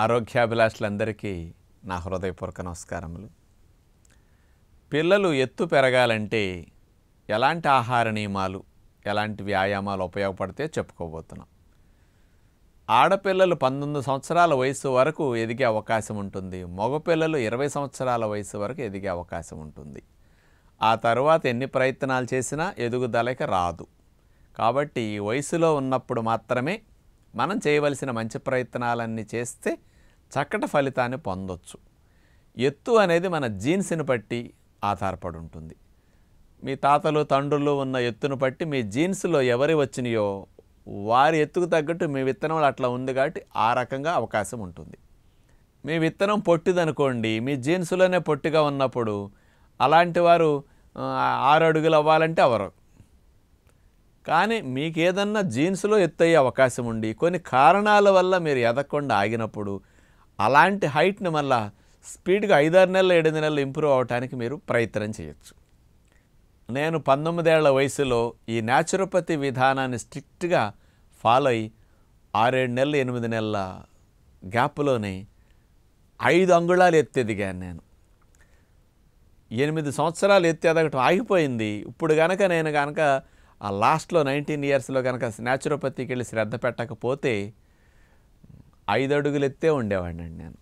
ఆరోగ్యాభిలాషులందరికీ నా హృదయపూర్వక నమస్కారములు పిల్లలు ఎత్తు పెరగాలంటే ఎలాంటి ఆహార నియమాలు ఎలాంటి వ్యాయామాలు ఉపయోగపడితే చెప్పుకోబోతున్నాం ఆడపిల్లలు పంతొమ్మిది సంవత్సరాల వయసు వరకు ఎదిగే అవకాశం ఉంటుంది మగపిల్లలు ఇరవై సంవత్సరాల వయసు వరకు ఎదిగే అవకాశం ఉంటుంది ఆ తర్వాత ఎన్ని ప్రయత్నాలు చేసినా ఎదుగుదలకి రాదు కాబట్టి ఈ వయసులో ఉన్నప్పుడు మాత్రమే మనం చేయవలసిన మంచి ప్రయత్నాలన్నీ చేస్తే చక్కట ఫలితాన్ని పొందొచ్చు ఎత్తు అనేది మన జీన్స్ని బట్టి ఆధారపడి ఉంటుంది మీ తాతలు తండ్రులు ఉన్న ఎత్తును బట్టి మీ జీన్స్లో ఎవరి వచ్చినాయో వారి ఎత్తుకు తగ్గట్టు మీ విత్తనం అట్లా ఉంది కాబట్టి ఆ రకంగా అవకాశం ఉంటుంది మీ విత్తనం పొట్టిదనుకోండి మీ జీన్స్లోనే పొట్టిగా ఉన్నప్పుడు అలాంటి వారు ఆరు అడుగులు అవ్వాలంటే అవరు కానీ మీకు జీన్స్లో ఎత్తు అయ్యే అవకాశం ఉండి కొన్ని కారణాల వల్ల మీరు ఎదగకుండా ఆగినప్పుడు అలాంటి హైట్ని మళ్ళా స్పీడ్గా ఐదారు నెలలు ఏడు నెలలు ఇంప్రూవ్ అవడానికి మీరు ప్రయత్నం చేయొచ్చు నేను పంతొమ్మిదేళ్ల వయసులో ఈ న్యాచురోపతి విధానాన్ని స్ట్రిక్ట్గా ఫాలో అయ్యి ఆరేడు నెలలు ఎనిమిది నెలల గ్యాప్లోనే ఐదు అంగుళాలు ఎత్తెదిగాను నేను ఎనిమిది సంవత్సరాలు ఎత్తేదగటం ఆగిపోయింది ఇప్పుడు కనుక నేను కనుక ఆ లాస్ట్లో నైన్టీన్ ఇయర్స్లో కనుక న్యాచురోపతికి వెళ్ళి శ్రద్ధ పెట్టకపోతే ఐదు అడుగులు ఎత్తే ఉండేవాడినండి నేను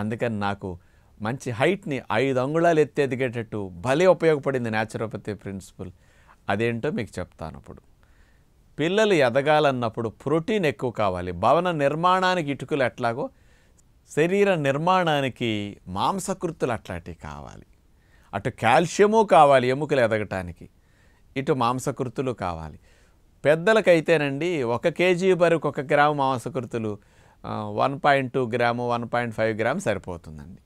అందుకని నాకు మంచి హైట్ని ఐదు అంగుళాలు ఎత్తి ఎదిగేటట్టు భలే ఉపయోగపడింది న్యాచురోపతి ప్రిన్సిపల్ అదేంటో మీకు చెప్తాను అప్పుడు పిల్లలు ఎదగాలన్నప్పుడు ప్రోటీన్ ఎక్కువ కావాలి భవన నిర్మాణానికి ఇటుకలు ఎట్లాగో శరీర నిర్మాణానికి మాంసకృతులు అట్లాంటివి కావాలి అటు కాల్షియము కావాలి ఎముకలు ఎదగటానికి ఇటు మాంసకృతులు కావాలి పెద్దలకైతేనండి ఒక కేజీ బరుకు ఒక గ్రాము మాంసకృతులు one point two gram one point five gram సరిపోతుందండి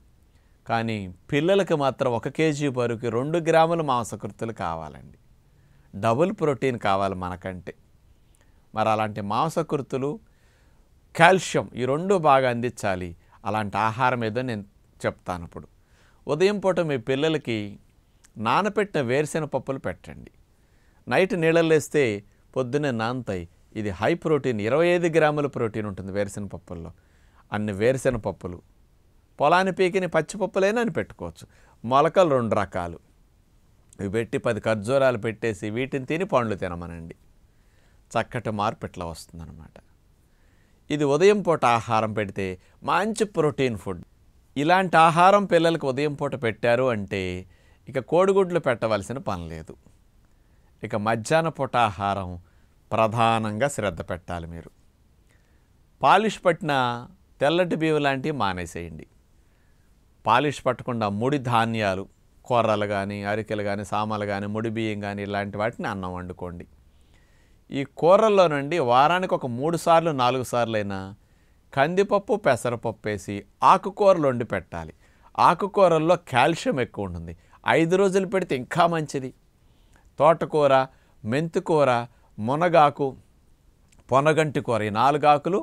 కానీ పిల్లలకి మాత్రం ఒక కేజీ వరకు రెండు గ్రాముల మాంసకృతులు కావాలండి డబుల్ ప్రోటీన్ కావాలి మనకంటే మరి అలాంటి మాంసకృతులు కాల్షియం ఈ రెండు బాగా అందించాలి అలాంటి ఆహారం ఏదో నేను చెప్తాను ఇప్పుడు ఉదయం పూట మీ పిల్లలకి నానపెట్టిన వేరుశెనగ పప్పులు పెట్టండి నైట్ నీళ్ళల్లో వేస్తే పొద్దునే నాన్తాయి ఇది హై ప్రోటీన్ ఇరవై ఐదు గ్రాముల ప్రోటీన్ ఉంటుంది వేరుశెనగ పప్పుల్లో అన్ని వేరుశెనగ పప్పులు పొలాన్ని పీకిని పచ్చిపప్పులైనా అని పెట్టుకోవచ్చు మొలకలు రెండు రకాలు ఇవి పెట్టి పది ఖర్జూరాలు పెట్టేసి వీటిని తిని పండ్లు తినమనండి చక్కటి మార్పు ఇట్లా వస్తుందన్నమాట ఇది ఉదయం పూట ఆహారం పెడితే మంచి ప్రోటీన్ ఫుడ్ ఇలాంటి ఆహారం పిల్లలకు ఉదయం పూట పెట్టారు అంటే ఇక కోడిగుడ్లు పెట్టవలసిన పని లేదు ఇక మధ్యాహ్న పూటాహారం ప్రధానంగా శ్రద్ధ పెట్టాలి మీరు పాలిష్ పట్టిన తెల్లటి బియ్యం లాంటివి మానేసేయండి పాలిష్ పట్టకుండా ముడి ధాన్యాలు కూరలు కానీ అరికెలు కానీ సామాలు కానీ ముడి బియ్యం కానీ ఇలాంటి వాటిని అన్నం వండుకోండి ఈ కూరల్లో నుండి వారానికి ఒక మూడు సార్లు నాలుగు సార్లైనా కందిపప్పు పెసరపప్పు వేసి ఆకుకూరలు వండి పెట్టాలి ఆకుకూరల్లో కాల్షియం ఎక్కువ ఉంటుంది ఐదు రోజులు పెడితే ఇంకా మంచిది తోటకూర మెంతికూర మునగాకు పొనగంటి కూర ఈ నాలుగు ఆకులు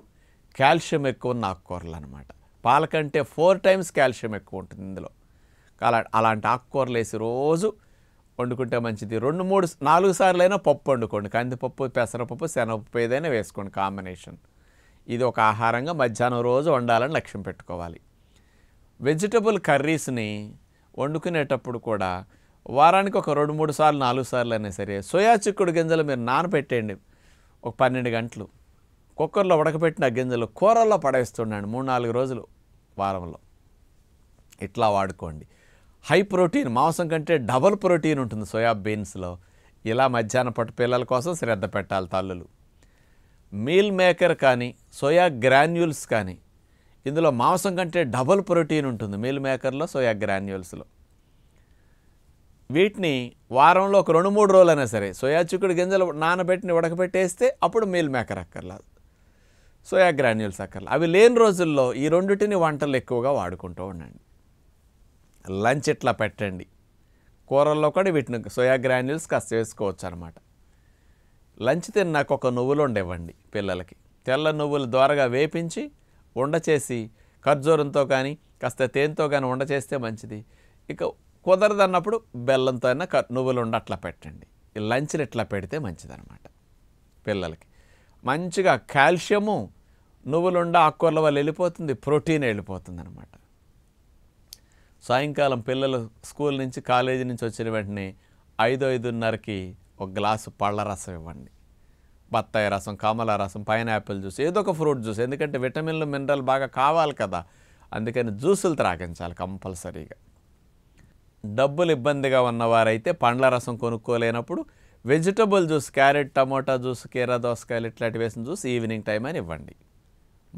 కాల్షియం ఎక్కువ ఉన్న ఆకుకూరలు అనమాట పాలకంటే ఫోర్ టైమ్స్ కాల్షియం ఎక్కువ ఉంటుంది ఇందులో అలా అలాంటి ఆకుకూరలు వేసి రోజు వండుకుంటే మంచిది రెండు మూడు నాలుగు సార్లు అయినా పప్పు వండుకోండి కందిపప్పు పెసరపప్పు శనగపప్పు ఏదైనా వేసుకోండి కాంబినేషన్ ఇది ఒక ఆహారంగా మధ్యాహ్నం రోజు వండాలని లక్ష్యం పెట్టుకోవాలి వెజిటబుల్ కర్రీస్ని వండుకునేటప్పుడు కూడా వారానికి ఒక రెండు మూడు సార్లు నాలుగు సార్లు అయినా సరే సోయా చిక్కుడు గింజలు మీరు నానబెట్టేయండి ఒక పన్నెండు గంటలు కుక్కర్లో ఉడకబెట్టిన గింజలు కూరల్లో పడేస్తుండండి మూడు నాలుగు రోజులు వారంలో ఇట్లా వాడుకోండి హై ప్రోటీన్ మాంసం కంటే డబల్ ప్రోటీన్ ఉంటుంది సోయా బీన్స్లో ఇలా మధ్యాహ్న పట్టు పిల్లల కోసం శ్రద్ధ పెట్టాలి తల్లులు మీల్ మేకర్ కానీ సోయా గ్రాన్యూల్స్ కానీ ఇందులో మాంసం కంటే డబల్ ప్రోటీన్ ఉంటుంది మీల్ మేకర్లో సోయా గ్రాన్యూల్స్లో వీటిని వారంలో ఒక రెండు మూడు రోజులైనా సరే సోయా చిక్కుడు గింజలు నానబెట్టిని ఉడకబెట్టేస్తే అప్పుడు మీల్ మేకర్ అక్కర్లేదు సోయా గ్రాన్యూల్స్ అక్కర్లేదు అవి లేని రోజుల్లో ఈ రెండుటిని వంటలు ఎక్కువగా వాడుకుంటూ ఉండండి లంచ్ ఇట్లా పెట్టండి కూరల్లో కూడా వీటిని సోయా గ్రాన్యూల్స్ కాస్త వేసుకోవచ్చు అనమాట లంచ్ తిన్నాక ఒక నువ్వులు ఉండేవ్వండి పిల్లలకి తెల్ల నువ్వులు ద్వారగా వేపించి ఉండ చేసి ఖర్జూరంతో కానీ కాస్త తేనెతో కానీ ఉండ చేస్తే మంచిది ఇక కుదరదన్నప్పుడు బెల్లంతో అయినా నువ్వులు ఉండి అట్లా పెట్టండి లంచ్లు ఇట్లా పెడితే మంచిదనమాట పిల్లలకి మంచిగా కాల్షియము నువ్వులుండ ఆకుకూరల వల్ల వెళ్ళిపోతుంది ప్రోటీన్ వెళ్ళిపోతుంది అనమాట సాయంకాలం పిల్లలు స్కూల్ నుంచి కాలేజీ నుంచి వచ్చిన వెంటనే ఐదు ఐదున్నరకి ఒక గ్లాసు పళ్ళ రసం ఇవ్వండి బత్తాయి రసం కమల రసం పైనాపిల్ జ్యూస్ ఏదో ఒక ఫ్రూట్ జ్యూస్ ఎందుకంటే విటమిన్లు మినరల్ బాగా కావాలి కదా అందుకని జ్యూసులు త్రాగించాలి కంపల్సరీగా డబ్బులు ఇబ్బందిగా ఉన్నవారైతే పండ్ల రసం కొనుక్కోలేనప్పుడు vegetable juice carrot tomato juice కీరా దోసకాయలు ఇట్లాంటి వేసిన జ్యూస్ ఈవినింగ్ టైం అని ఇవ్వండి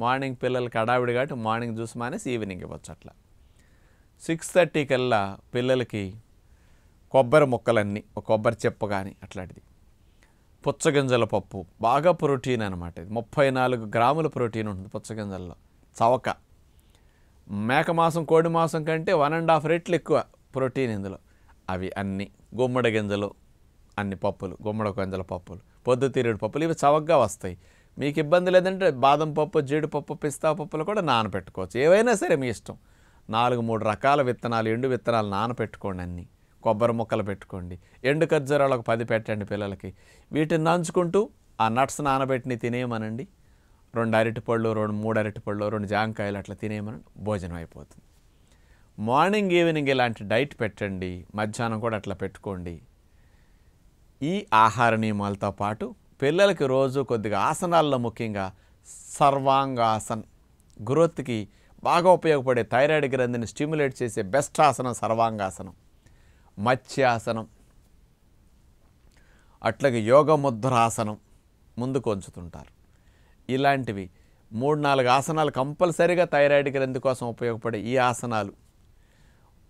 మార్నింగ్ పిల్లలకి హడావిడి కాబట్టి మార్నింగ్ జ్యూస్ మానేసి ఈవినింగ్ ఇవ్వచ్చు అట్లా సిక్స్ థర్టీ కల్లా పిల్లలకి కొబ్బరి ముక్కలన్నీ కొబ్బరి చెప్ప కానీ అట్లాంటిది పుచ్చగింజల పప్పు బాగా ప్రోటీన్ అనమాట ఇది ముప్పై నాలుగు గ్రాముల ప్రోటీన్ ఉంటుంది పుచ్చగింజల్లో చవక మేక మాసం కోడి మాసం కంటే వన్ అండ్ హాఫ్ రెట్లు ఎక్కువ ప్రోటీన్ ఇందులో అవి అన్నీ గుమ్మడి గింజలు అన్ని పప్పులు గుమ్మడి గింజల పప్పులు పొద్దుతిరుగుడు పప్పులు ఇవి చవగ్గా వస్తాయి మీకు ఇబ్బంది లేదంటే బాదం పప్పు జీడిపప్పు పిస్తా పప్పులు కూడా నానపెట్టుకోవచ్చు ఏవైనా సరే మీ ఇష్టం నాలుగు మూడు రకాల విత్తనాలు ఎండు విత్తనాలు నానపెట్టుకోండి అన్ని కొబ్బరి ముక్కలు పెట్టుకోండి ఎండు ఖర్జూరాలు ఒక పది పెట్టండి పిల్లలకి వీటిని నంచుకుంటూ ఆ నట్స్ నానబెట్టిని తినేయమనండి రెండు అరటిపళ్ళు రెండు మూడు అరటి పళ్ళు రెండు జాంకాయలు అట్లా తినేయమనండి భోజనం అయిపోతుంది మార్నింగ్ ఈవినింగ్ ఇలాంటి డైట్ పెట్టండి మధ్యాహ్నం కూడా అట్లా పెట్టుకోండి ఈ ఆహార నియమాలతో పాటు పిల్లలకి రోజు కొద్దిగా ఆసనాల్లో ముఖ్యంగా సర్వాంగాసన్ గ్రోత్కి బాగా ఉపయోగపడే థైరాయిడ్ గ్రంథిని స్టిమ్యులేట్ చేసే బెస్ట్ ఆసనం సర్వాంగాసనం మత్స్యాసనం అట్లాగే యోగ ముద్రాసనం ముందుకు ఉంచుతుంటారు ఇలాంటివి మూడు నాలుగు ఆసనాలు కంపల్సరీగా థైరాయిడ్ గ్రంథి కోసం ఉపయోగపడే ఈ ఆసనాలు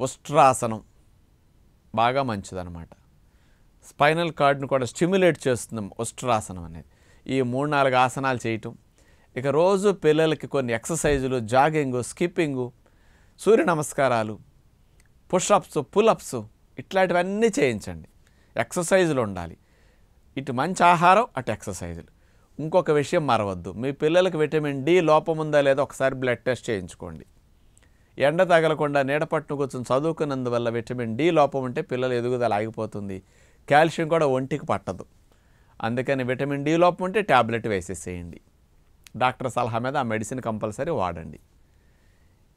ఉష్ట్రాసనం బాగా మంచిదన్నమాట స్పైనల్ కార్డ్ను కూడా స్టిమ్యులేట్ చేస్తుంది ఉష్ట్రాసనం అనేది ఈ మూడు నాలుగు ఆసనాలు చేయటం ఇక రోజు పిల్లలకి కొన్ని ఎక్సర్సైజులు జాగింగు స్కిప్పింగు సూర్య నమస్కారాలు పుషప్స్ పులప్స్ ఇట్లాంటివన్నీ చేయించండి ఎక్సర్సైజులు ఉండాలి ఇటు మంచి ఆహారం అటు ఎక్సర్సైజులు ఇంకొక విషయం మరవద్దు మీ పిల్లలకు విటమిన్ డి లోపం ఉందా లేదా ఒకసారి బ్లడ్ టెస్ట్ చేయించుకోండి ఎండ తగలకుండా నీడ పట్టును కూర్చొని చదువుకున్నందువల్ల విటమిన్ డి లోపం ఉంటే పిల్లలు ఎదుగుదల ఆగిపోతుంది కాల్షియం కూడా ఒంటికి పట్టదు అందుకని విటమిన్ డి లోపం ఉంటే ట్యాబ్లెట్ వేసేసేయండి డాక్టర్ సలహా మీద ఆ మెడిసిన్ కంపల్సరీ వాడండి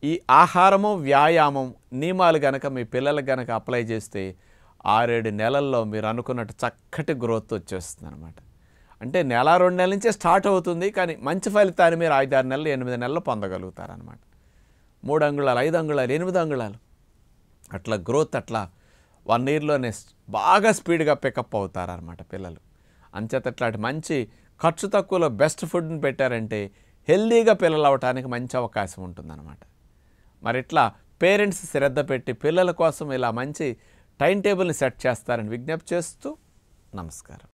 ఈ ఆహారము వ్యాయామం నియమాలు గనక మీ పిల్లలకు గనక అప్లై చేస్తే ఆరేడు నెలల్లో మీరు అనుకున్నట్టు చక్కటి గ్రోత్ వచ్చేస్తుంది అనమాట అంటే నెల రెండు నెలల నుంచే స్టార్ట్ అవుతుంది కానీ మంచి ఫలితాన్ని మీరు ఐదారు నెలలు ఎనిమిది నెలలు పొందగలుగుతారనమాట మూడు అంగుళాలు ఐదు అంగుళాలు ఎనిమిది అంగుళాలు అట్లా గ్రోత్ అట్లా వన్ ఇయర్లోనే బాగా స్పీడ్గా పికప్ అవుతారనమాట పిల్లలు అంచేత ఇట్లాంటి మంచి ఖర్చు తక్కువలో బెస్ట్ ఫుడ్ని పెట్టారంటే హెల్దీగా పిల్లలు అవటానికి మంచి అవకాశం ఉంటుందన్నమాట మరి ఇట్లా పేరెంట్స్ శ్రద్ధ పెట్టి పిల్లల కోసం ఇలా మంచి టైం టేబుల్ని సెట్ చేస్తారని విజ్ఞప్తి చేస్తూ నమస్కారం